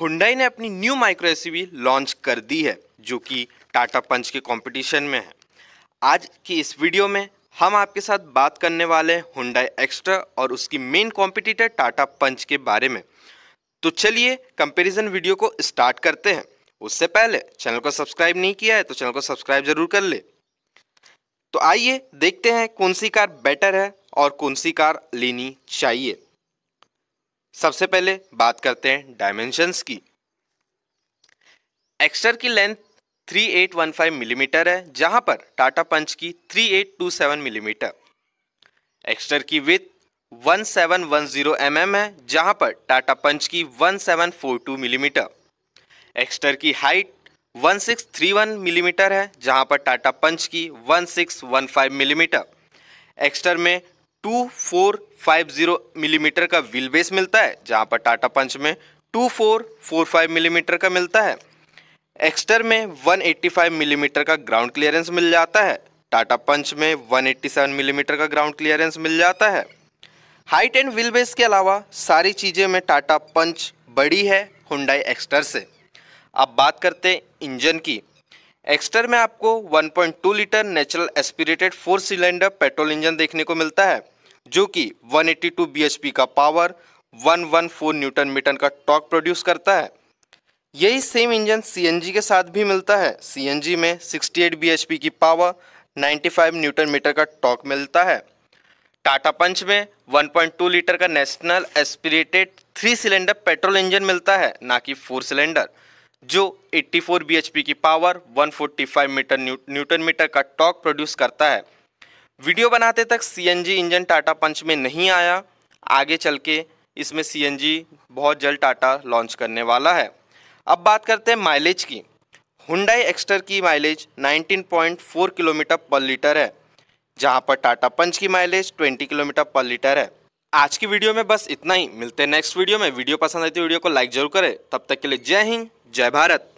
Hyundai ने अपनी new micro S launch कर दी है जो कि टाटा पंच के कंपटीशन में है आज की इस वीडियो में हम आपके साथ बात करने वाले हैं हुंडई एक्स्ट्रा और उसकी मेन कॉम्पिटिटर टाटा पंच के बारे में तो चलिए कंपेरिजन वीडियो को स्टार्ट करते हैं उससे पहले चैनल को सब्सक्राइब नहीं किया है तो चैनल को सब्सक्राइब जरूर कर ले तो आइए देखते हैं कौन सी कार बेटर है और कौन सी कार लेनी चाहिए सबसे पहले बात करते हैं डायमेंशंस की एक्स्टर की लेंथ 3815 मिलीमीटर mm है जहां पर टाटा पंच की 3827 मिलीमीटर mm. एक्स्टर की विथ 1710 mm है जहां पर टाटा पंच की 1742 मिलीमीटर mm. एक्स्टर की हाइट 1631 मिलीमीटर है जहां पर टाटा पंच की 1615 मिलीमीटर एक्स्टर में two four five zero millimetre का व्हील बेस मिलता है जहाँ पर टाटा पंच में two four four five millimetre का मिलता है एक्सटर में 185 मिलीमीटर mm का ग्राउंड क्लियरेंस मिल जाता है टाटा पंच में 187 मिलीमीटर mm का ग्राउंड क्लियरेंस मिल जाता है हाइट एंड व्हील बेस के अलावा सारी चीज़ें में टाटा पंच बड़ी है हुंडाई एक्सटर से अब बात करते हैं इंजन की एक्सटर में आपको 1.2 litre natural aspirated four cylinder petrol engine देखने को मिलता है जो कि 182 एट्टी का पावर 114 न्यूटन मीटर का टॉक प्रोड्यूस करता है यही सेम इंजन सीएनजी के साथ भी मिलता है सीएनजी में 68 एट की पावर 95 न्यूटन मीटर का टॉक मिलता है टाटा पंच में 1.2 लीटर का national aspirated three cylinder petrol engine मिलता है ना कि फोर सिलेंडर जो 84 फोर की पावर 145 मीटर न्यूटन मीटर का टॉक प्रोड्यूस करता है वीडियो बनाते तक सीएनजी इंजन टाटा पंच में नहीं आया आगे चल के इसमें सीएनजी बहुत जल्द टाटा लॉन्च करने वाला है अब बात करते हैं माइलेज की हुंडई एक्स्टर की माइलेज 19.4 किलोमीटर पर लीटर है जहां पर टाटा पंच की माइलेज 20 किलोमीटर पर लीटर है आज की वीडियो में बस इतना ही मिलते हैं नेक्स्ट वीडियो में वीडियो पसंद आई तो वीडियो को लाइक जरूर करें तब तक के लिए जय हिंद जय भारत